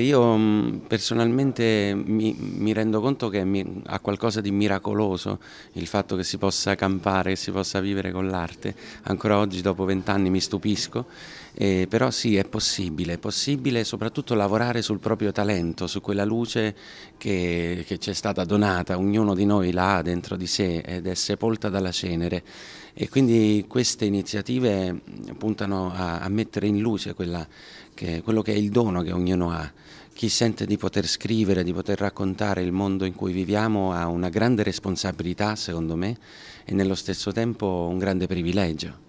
Io mm, personalmente mi, mi rendo conto che mi, ha qualcosa di miracoloso il fatto che si possa campare, che si possa vivere con l'arte. Ancora oggi, dopo vent'anni, mi stupisco, eh, però sì, è possibile. È possibile soprattutto lavorare sul proprio talento, su quella luce che, che ci è stata donata, ognuno di noi l'ha dentro di sé ed è sepolta dalla cenere. E quindi queste iniziative mm, puntano a, a mettere in luce quella, che, quello che è il dono che ognuno ha chi sente di poter scrivere, di poter raccontare il mondo in cui viviamo ha una grande responsabilità, secondo me, e nello stesso tempo un grande privilegio.